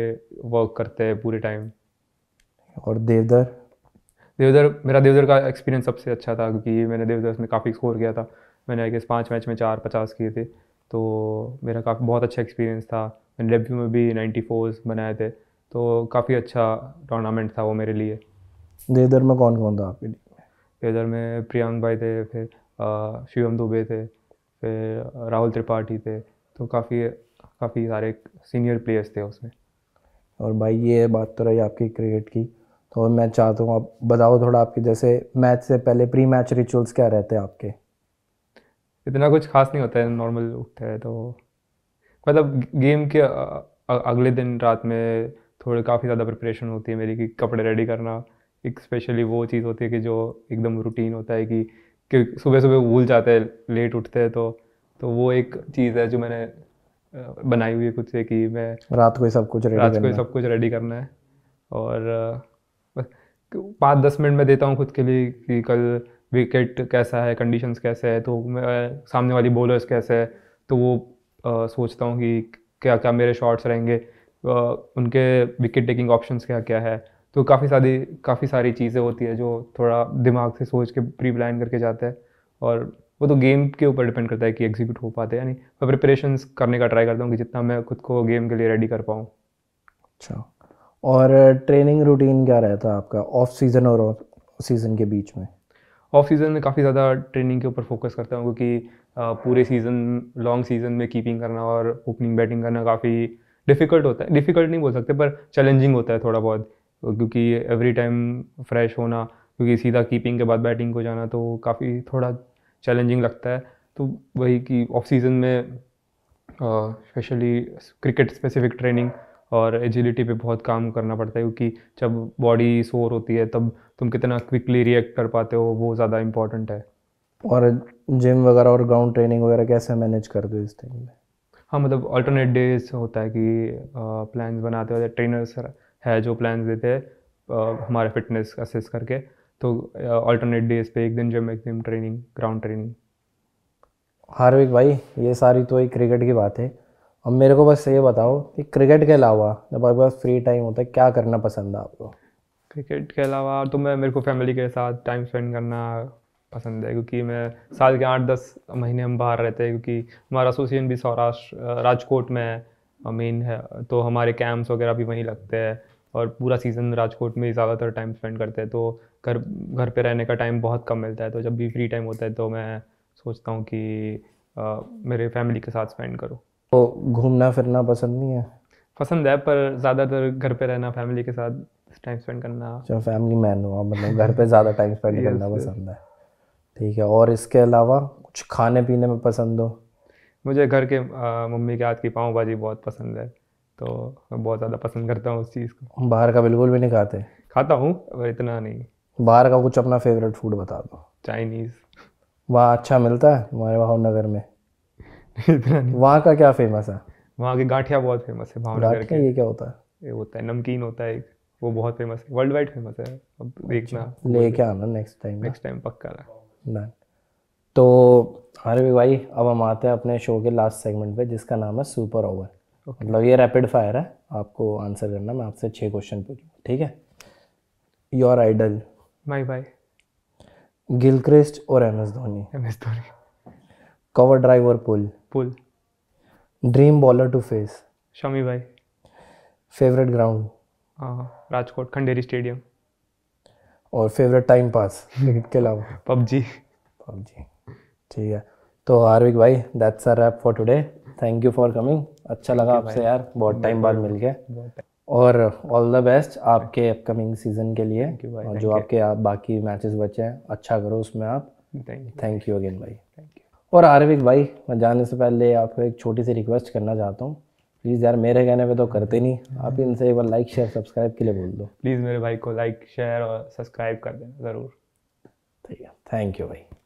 वर्क करते हैं पूरे टाइम और देवधर देवधर मेरा देवधर का एक्सपीरियंस सबसे अच्छा था क्योंकि मैंने देवधर में काफ़ी स्कोर किया था मैंने आई गेस पाँच मैच में चार पचास किए थे तो मेरा काफ़ी बहुत अच्छा एक्सपीरियंस था मैंने डेब्यू में भी नाइन्टी फोर्स बनाए थे तो काफ़ी अच्छा टूर्नामेंट था वो मेरे लिए देदर में कौन कौन था आपके लिए देदर में प्रियांक भाई थे फिर शिवम दुबे थे फिर राहुल त्रिपाठी थे तो काफ़ी काफ़ी सारे सीनियर प्लेयर्स थे उसमें और भाई ये बात तो रही आपकी क्रिकेट की तो मैं चाहता हूँ आप बताओ थोड़ा आपकी जैसे मैच से पहले प्री मैच रिचुअल्स क्या रहते हैं आपके इतना कुछ खास नहीं होता है नॉर्मल उठता है तो मतलब गेम के अगले दिन रात में थोड़े काफ़ी ज़्यादा प्रिपरेशन होती है मेरी कि कपड़े रेडी करना एक स्पेशली वो चीज़ होती है कि जो एकदम रूटीन होता है कि, सुबह सुबह भूल जाते हैं लेट उठते हैं तो तो वो एक चीज़ है जो मैंने बनाई हुई है खुद से कि मैं रात को ही सब कुछ रात को ही सब कुछ रेडी करना है और बस पाँच दस मिनट में देता हूँ खुद के लिए कि कल विकेट कैसा है कंडीशंस कैसे है तो मैं सामने वाली बॉलर्स कैसे है तो वो आ, सोचता हूँ कि क्या क्या मेरे शॉट्स रहेंगे आ, उनके विकेट टेकिंग ऑप्शंस क्या क्या है तो काफ़ी सारी काफ़ी सारी चीज़ें होती है जो थोड़ा दिमाग से सोच के प्री प्लान करके जाता है और वो तो गेम के ऊपर डिपेंड करता है कि एग्जीक्यूट हो पाते हैं यानी मैं प्रिपरेशन करने का ट्राई करता हूँ कि जितना मैं खुद को गेम के लिए रेडी कर पाऊँ अच्छा और ट्रेनिंग रूटीन क्या रहता है आपका ऑफ सीज़न और ऑफ सीज़न के बीच में ऑफ सीज़न में काफ़ी ज़्यादा ट्रेनिंग के ऊपर फोकस करता हूँ क्योंकि पूरे सीज़न लॉन्ग सीज़न में कीपिंग करना और ओपनिंग बैटिंग करना काफ़ी डिफ़िकल्ट होता है डिफ़िकल्ट नहीं बोल सकते पर चैलेंजिंग होता है थोड़ा बहुत क्योंकि एवरी टाइम फ्रेश होना क्योंकि सीधा कीपिंग के बाद बैटिंग को जाना तो काफ़ी थोड़ा चैलेंजिंग लगता है तो वही कि ऑफ सीज़न में स्पेशली क्रिकेट स्पेसिफिक ट्रेनिंग और एजिलिटी पे बहुत काम करना पड़ता है क्योंकि जब बॉडी सोर होती है तब तुम कितना क्विकली रिएक्ट कर पाते हो वो ज़्यादा इम्पॉर्टेंट है और जिम वगैरह और ग्राउंड ट्रेनिंग वगैरह कैसे मैनेज कर दो इस टाइम में हाँ मतलब अल्टरनेट डेज होता है कि प्लान बनाते होते ट्रेनर्स है जो प्लान देते हैं हमारे फिटनेस असेस करके तो अल्टरनेट डेज पे एक दिन जिम एक दिन ट्रेनिंग ग्राउंड ट्रेनिंग हार्विक भाई ये सारी तो एक क्रिकेट की बात है अब मेरे को बस ये बताओ कि क्रिकेट के अलावा जब आपके पास फ्री टाइम होता है क्या करना पसंद है आपको क्रिकेट के अलावा तो मैं मेरे को फैमिली के साथ टाइम स्पेंड करना पसंद है क्योंकि मैं साल के आठ दस महीने हम बाहर रहते हैं क्योंकि हमारा एसोसिएशन भी सौराष्ट्र राजकोट में है मेन है तो हमारे कैंप्स वगैरह भी वहीं लगते हैं और पूरा सीज़न राजकोट में ज़्यादातर टाइम स्पेंड करते हैं तो घर घर पे रहने का टाइम बहुत कम मिलता है तो जब भी फ्री टाइम होता है तो मैं सोचता हूँ कि आ, मेरे फैमिली के साथ स्पेंड करूँ तो घूमना फिरना पसंद नहीं है पसंद है पर ज़्यादातर घर पे रहना फैमिली के साथ टाइम स्पेंड करना जो फैमिली मैन हुआ मतलब घर पे ज़्यादा टाइम स्पेंड करना पसंद है ठीक है और इसके अलावा कुछ खाने पीने में पसंद हो मुझे घर के मम्मी के हाथ की पाव भाजी बहुत पसंद है तो मैं बहुत ज़्यादा पसंद करता हूँ उस चीज़ को बाहर का बिल्कुल भी नहीं खाते खाता हूँ पर इतना नहीं बाहर का कुछ अपना फेवरेट फूड बता दो चाइनीज़ वहाँ अच्छा मिलता है हमारे भावनगर में इतना नहीं वहाँ का क्या फेमस है वहाँ के गाठिया बहुत फेमस है भावनगर के ये क्या होता है ये होता है नमकीन होता है एक वो बहुत फेमस है वर्ल्ड वाइड फेमस है अब अच्छा, देखना लेके आना नेक्स्ट टाइम नेक्स्ट टाइम पक्का ना तो अरे भाई अब हम आते हैं अपने शो के लास्ट सेगमेंट पे जिसका नाम है सुपर ओवर मतलब ये रैपिड फायर है आपको आंसर करना मैं आपसे छः क्वेश्चन पूछूँ ठीक है योर आइडल माई भाई गिलक्रिस्ट और M S Dhoni M S Dhoni cover driver pull pull dream bowler to face Shami भाई favourite ground Rajkot Khanderi stadium और फेवरेट टाइम पास क्रिकेट के अलावा पबजी पबजी ठीक है तो हार्विक भाई that's our wrap for today thank you for coming अच्छा लगा आपसे यार बहुत टाइम बाद मिल गया और ऑल द बेस्ट आपके अपकमिंग सीजन के लिए और जो आपके आप बाकी मैचेस बचे हैं अच्छा करो उसमें आप थैंक यू अगेन भाई थैंक यू और आरविक भाई मैं जाने से पहले आपको एक छोटी सी रिक्वेस्ट करना चाहता हूँ प्लीज़ यार मेरे कहने पे तो करते नहीं आप हम्म। इनसे एक बार लाइक शेयर सब्सक्राइब के लिए बोल दो प्लीज़ मेरे भाई को लाइक शेयर और सब्सक्राइब कर देना ज़रूर ठीक है थैंक यू भाई